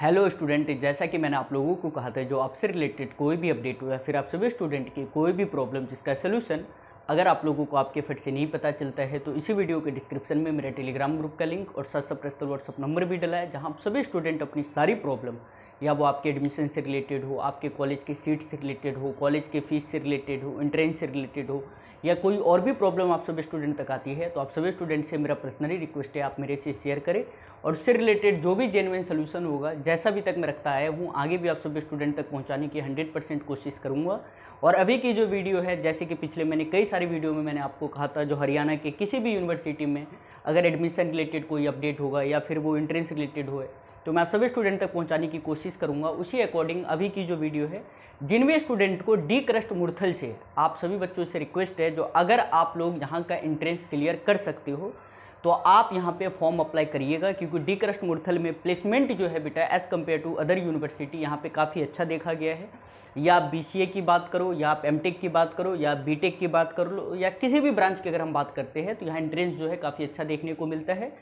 hello student जैसा कि मैंने आप लोगों को कहा था जो आपसे रिलेटेड कोई भी अपडेट हुआ है फिर आप सभी स्टूडेंट की कोई भी प्रॉब्लम जिसका सलूशन अगर आप लोगों को आपके फट से नहीं पता चलता है तो इसी वीडियो के डिस्क्रिप्शन में मेरा टेलीग्राम ग्रुप का लिंक और साथ सब प्रस्तल व्हाट्सअप नंबर भी डला है जहाँ आप सभी स्टूडेंट अपनी सारी प्रॉब्लम या वो आपके एडमिशन से रिलेटेड हो आपके कॉलेज की सीट से रिलेटेड हो कॉलेज के फीस से रिलेटेड हो इंट्रेंस से रिलेटेड हो या कोई और भी प्रॉब्लम आप सभी स्टूडेंट तक आती है तो आप सभी स्टूडेंट से मेरा पर्सनली रिक्वेस्ट है आप मेरे से शेयर करें और उससे रिलेटेड जो भी जेनविन सोल्यूशन होगा जैसा भी तक मैं रखता है वो आगे भी आप सभी स्टूडेंट तक पहुँचाने की हंड्रेड परसेंट कोशिश करूँगा और अभी की जो वीडियो है जैसे कि पिछले मैंने कई सारी वीडियो में मैंने आपको कहा था जो हरियाणा के किसी भी यूनिवर्सिटी में अगर एडमिशन रिलेटेड कोई अपडेट होगा या फिर वो इंट्रेंस रिलेटेड हो तो मैं आप सभी स्टूडेंट तक पहुँचाने की कोशिश एनालिसिस करूँगा उसी अकॉर्डिंग अभी की जो वीडियो है जिन भी स्टूडेंट को डी क्रस्ट मुरथल से आप सभी बच्चों से रिक्वेस्ट है जो अगर आप लोग यहाँ का एंट्रेंस क्लियर कर सकते हो तो आप यहाँ पे फॉर्म अप्लाई करिएगा क्योंकि डी क्रस्ट मुरथल में प्लेसमेंट जो है बेटा as compare to other university यहाँ पे काफ़ी अच्छा देखा गया है या आप बी की बात करो या आप एम की बात करो या बी की बात कर लो या किसी भी ब्रांच की अगर हम बात करते हैं तो यहाँ एंट्रेंस जो है काफ़ी अच्छा देखने को मिलता है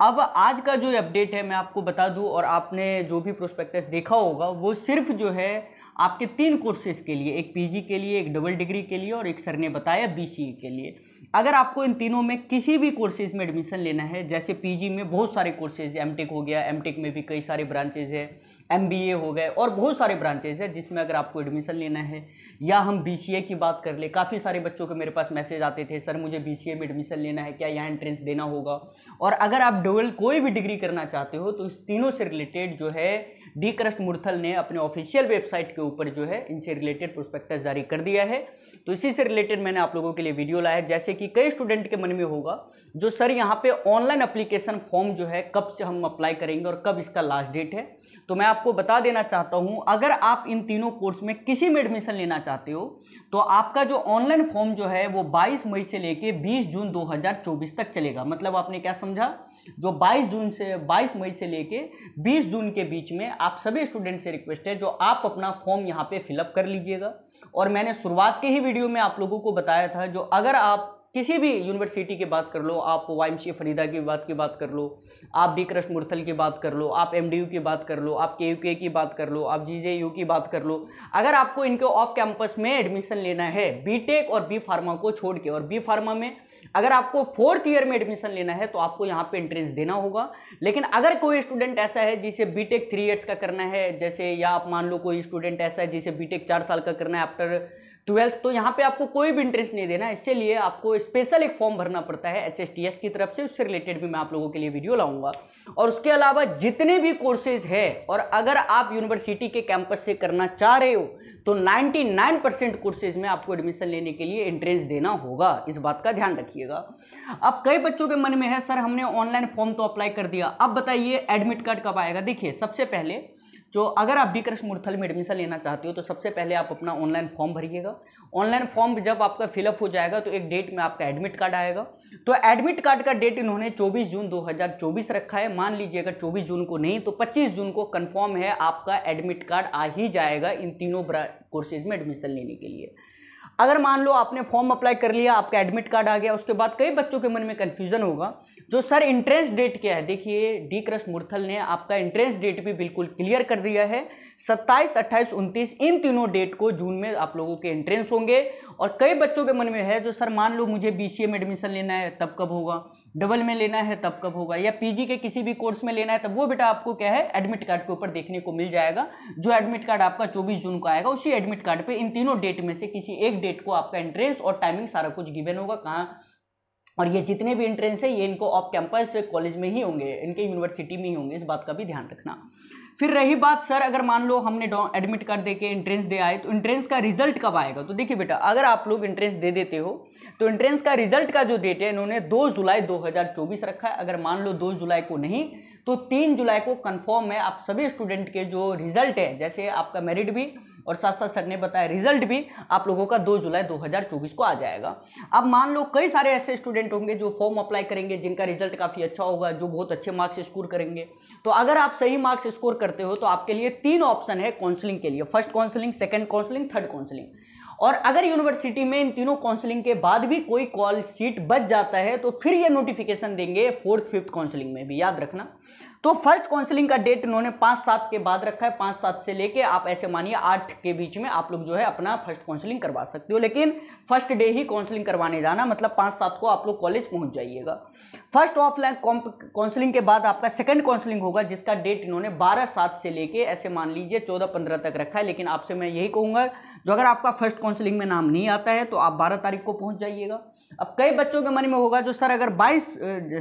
अब आज का जो अपडेट है मैं आपको बता दूं और आपने जो भी प्रोस्पेक्टस देखा होगा वो सिर्फ जो है आपके तीन कोर्सेज के लिए एक पीजी के लिए एक डबल डिग्री के लिए और एक सर ने बताया बीसीए e के लिए अगर आपको इन तीनों में किसी भी कोर्सेज में एडमिशन लेना है जैसे पीजी में बहुत सारे कोर्सेज टेक हो गया टेक में भी कई सारे ब्रांचेज है एम हो गए और बहुत सारे ब्रांचेज है जिसमें अगर आपको एडमिशन लेना है या हम बी की बात कर ले काफ़ी सारे बच्चों के मेरे पास मैसेज आते थे सर मुझे बी में एडमिशन लेना है क्या यहाँ एंट्रेंस देना होगा और अगर आप डबल कोई भी डिग्री करना चाहते हो तो इस तीनों से रिलेटेड जो है डी कृष्ण मुरथल ने अपने ऑफिशियल वेबसाइट के ऊपर जो है इनसे रिलेटेड प्रोस्पेक्टस जारी कर दिया है तो इसी से रिलेटेड मैंने आप लोगों के लिए वीडियो लाया है जैसे कि कई स्टूडेंट के मन में होगा जो सर यहाँ पे ऑनलाइन अप्लीकेशन फॉर्म जो है कब से हम अप्लाई करेंगे और कब इसका लास्ट डेट है तो मैं आपको बता देना चाहता हूँ अगर आप इन तीनों कोर्स में किसी में एडमिशन लेना चाहते हो तो आपका जो ऑनलाइन फॉर्म जो है वो 22 मई से लेके 20 जून 2024 तक चलेगा मतलब आपने क्या समझा जो 22 जून से 22 मई से लेके 20 जून के बीच में आप सभी स्टूडेंट से रिक्वेस्ट है जो आप अपना फॉर्म यहाँ पे फिलअप कर लीजिएगा और मैंने शुरुआत के ही वीडियो में आप लोगों को बताया था जो अगर आप किसी भी यूनिवर्सिटी की बात कर लो आप वाइम शी फरीदा की बात की बात कर लो आप डी कृष्ण मुरथल की बात कर लो आप एम की बात कर लो आप के यू के की बात कर लो आप जी यू की बात कर लो अगर आपको इनके ऑफ कैंपस में एडमिशन लेना है टेक और बी फार्मा को छोड़ के और बी फार्मा में अगर आपको फोर्थ ईयर में एडमिशन लेना है तो आपको यहाँ पर एंट्रेंस देना होगा लेकिन अगर कोई स्टूडेंट ऐसा है जिसे बी थ्री इयर्स का करना है जैसे या आप मान लो कोई स्टूडेंट ऐसा है जिसे बी चार साल का करना है आफ्टर ट्वेल्थ तो यहाँ पे आपको कोई भी इंटरेस्ट नहीं देना इसके लिए आपको स्पेशल एक फॉर्म भरना पड़ता है एच की तरफ से उससे रिलेटेड भी मैं आप लोगों के लिए वीडियो लाऊंगा और उसके अलावा जितने भी कोर्सेज है और अगर आप यूनिवर्सिटी के कैंपस से करना चाह रहे हो तो 99 परसेंट कोर्सेज में आपको एडमिशन लेने के लिए एंट्रेंस देना होगा इस बात का ध्यान रखिएगा अब कई बच्चों के मन में है सर हमने ऑनलाइन फॉर्म तो अप्लाई कर दिया अब बताइए एडमिट कार्ड कब आएगा देखिए सबसे पहले जो तो अगर आप बी कृष्ण मुरथल में एडमिशन लेना चाहते हो तो सबसे पहले आप अपना ऑनलाइन फॉर्म भरिएगा ऑनलाइन फॉर्म जब आपका फिलअप हो जाएगा तो एक डेट में आपका एडमिट कार्ड आएगा तो एडमिट कार्ड का डेट इन्होंने 24 जून 2024 रखा है मान लीजिए अगर 24 जून को नहीं तो 25 जून को कन्फर्म है आपका एडमिट कार्ड आ ही जाएगा इन तीनों कोर्सेज में एडमिशन लेने के लिए अगर मान लो आपने फॉर्म अप्लाई कर लिया आपका एडमिट कार्ड आ गया उसके बाद कई बच्चों के मन में कन्फ्यूजन होगा जो सर इंट्रेंस डेट क्या है देखिए डी क्रश मुरथल ने आपका इंट्रेंस डेट भी बिल्कुल क्लियर कर दिया है सत्ताईस अट्ठाईस उनतीस इन तीनों डेट को जून में आप लोगों के एंट्रेंस होंगे और कई बच्चों के मन में है जो सर मान लो मुझे बी में एडमिशन लेना है तब कब होगा डबल में लेना है तब कब होगा या पीजी के किसी भी कोर्स में लेना है तब वो बेटा आपको क्या है एडमिट कार्ड के ऊपर देखने को मिल जाएगा जो एडमिट कार्ड आपका 24 जून को आएगा उसी एडमिट कार्ड पे इन तीनों डेट में से किसी एक डेट को आपका एंट्रेंस और टाइमिंग सारा कुछ गिवन होगा कहाँ और ये जितने भी एंट्रेंस है ये इनको ऑफ कैंपस कॉलेज में ही होंगे इनके यूनिवर्सिटी में ही होंगे इस बात का भी ध्यान रखना फिर रही बात सर अगर मान लो हमने एडमिट कर दे के इंट्रेंस दे आए तो इंट्रेंस का रिजल्ट कब आएगा तो देखिए बेटा अगर आप लोग इंट्रेंस दे देते हो तो इंट्रेंस का रिजल्ट का जो डेट है इन्होंने 2 जुलाई 2024 रखा है अगर मान लो 2 जुलाई को नहीं तो 3 जुलाई को कन्फर्म है आप सभी स्टूडेंट के जो रिजल्ट है जैसे आपका मेरिट भी और साथ साथ सर ने बताया रिजल्ट भी आप लोगों का 2 जुलाई 2024 को आ जाएगा अब मान लो कई सारे ऐसे स्टूडेंट होंगे जो फॉर्म अप्लाई करेंगे जिनका रिजल्ट काफ़ी अच्छा होगा जो बहुत अच्छे मार्क्स स्कोर करेंगे तो अगर आप सही मार्क्स स्कोर करते हो तो आपके लिए तीन ऑप्शन है काउंसलिंग के लिए first counselling second counselling third counselling और अगर यूनिवर्सिटी में इन तीनों काउंसलिंग के बाद भी कोई कॉल सीट बच जाता है तो फिर ये नोटिफिकेशन देंगे फोर्थ फिफ्थ काउंसलिंग में भी याद रखना तो फर्स्ट काउंसलिंग का डेट इन्होंने पाँच सात के बाद रखा है पाँच सात से लेके आप ऐसे मानिए आठ के बीच में आप लोग जो है अपना फर्स्ट काउंसलिंग करवा सकते हो लेकिन फर्स्ट डे ही काउंसलिंग करवाने जाना मतलब पाँच सात को आप लोग कॉलेज पहुंच जाइएगा फर्स्ट ऑफलाइन काउंसलिंग के बाद आपका सेकेंड काउंसलिंग होगा जिसका डेट इन्होंने बारह सात से लेके ऐसे मान लीजिए चौदह पंद्रह तक रखा है लेकिन आपसे मैं यही कहूँगा जो अगर आपका फर्स्ट काउंसलिंग में नाम नहीं आता है तो आप बारह तारीख को पहुँच जाइएगा अब कई बच्चों के मन में होगा जो सर अगर बाईस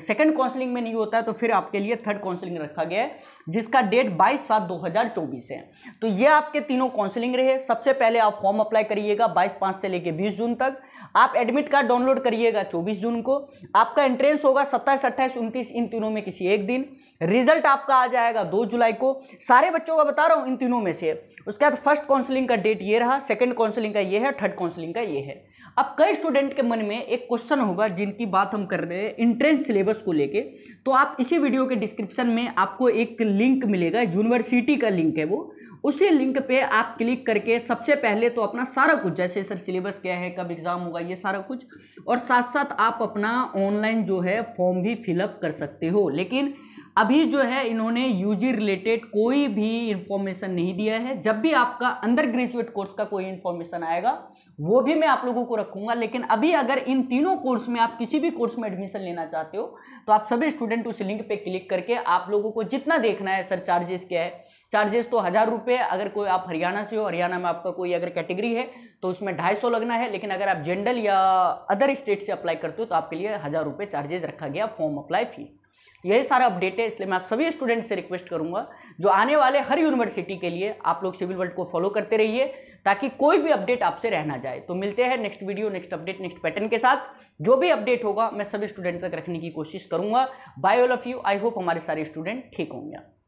सेकेंड काउंसलिंग में नहीं होता है तो फिर आपके लिए थर्ड काउंसलिंग काउंसिलिंग रखा गया है जिसका डेट 22 सात 2024 है तो ये आपके तीनों काउंसिलिंग रहे सबसे पहले आप फॉर्म अप्लाई करिएगा 22 पाँच से लेकर 20 जून तक आप एडमिट कार्ड डाउनलोड करिएगा 24 जून को आपका एंट्रेंस होगा सत्ताईस अट्ठाईस उनतीस इन तीनों में किसी एक दिन रिजल्ट आपका आ जाएगा 2 जुलाई को सारे बच्चों का बता रहा हूँ इन तीनों में से उसके बाद फर्स्ट काउंसिलिंग का डेट ये रहा सेकेंड काउंसिलिंग का ये है थर्ड काउंसिलिंग का ये है अब कई स्टूडेंट के मन में एक क्वेश्चन होगा जिनकी बात हम कर रहे हैं इंट्रेंस सिलेबस को लेके तो आप इसी वीडियो के डिस्क्रिप्शन में आपको एक लिंक मिलेगा यूनिवर्सिटी का लिंक है वो उसी लिंक पे आप क्लिक करके सबसे पहले तो अपना सारा कुछ जैसे सर सिलेबस क्या है कब एग्ज़ाम होगा ये सारा कुछ और साथ साथ आप अपना ऑनलाइन जो है फॉर्म भी फिलअप कर सकते हो लेकिन अभी जो है इन्होंने यूजी रिलेटेड कोई भी इंफॉर्मेशन नहीं दिया है जब भी आपका अंडर ग्रेजुएट कोर्स का कोई इंफॉर्मेशन आएगा वो भी मैं आप लोगों को रखूंगा लेकिन अभी अगर इन तीनों कोर्स में आप किसी भी कोर्स में एडमिशन लेना चाहते हो तो आप सभी स्टूडेंट उस लिंक पे क्लिक करके आप लोगों को जितना देखना है सर चार्जेस क्या है चार्जेस तो हज़ार रुपये अगर कोई आप हरियाणा से हो हरियाणा में आपका कोई अगर कैटेगरी है तो उसमें ढाई सौ लगना है लेकिन अगर आप जनरल या अदर स्टेट से अप्लाई करते हो तो आपके लिए हज़ार रुपये चार्जेस रखा गया फॉर्म अप्लाई फीस यही सारा अपडेट है इसलिए मैं आप सभी स्टूडेंट से रिक्वेस्ट करूंगा जो आने वाले हर यूनिवर्सिटी के लिए आप लोग सिविल वर्ल्ड को फॉलो करते रहिए ताकि कोई भी अपडेट आपसे रहना जाए तो मिलते हैं next video next update next pattern के साथ जो भी अपडेट होगा मैं सभी स्टूडेंट तक रखने की कोशिश करूंगा bye all of you I hope हमारे सारे स्टूडेंट ठीक होंगे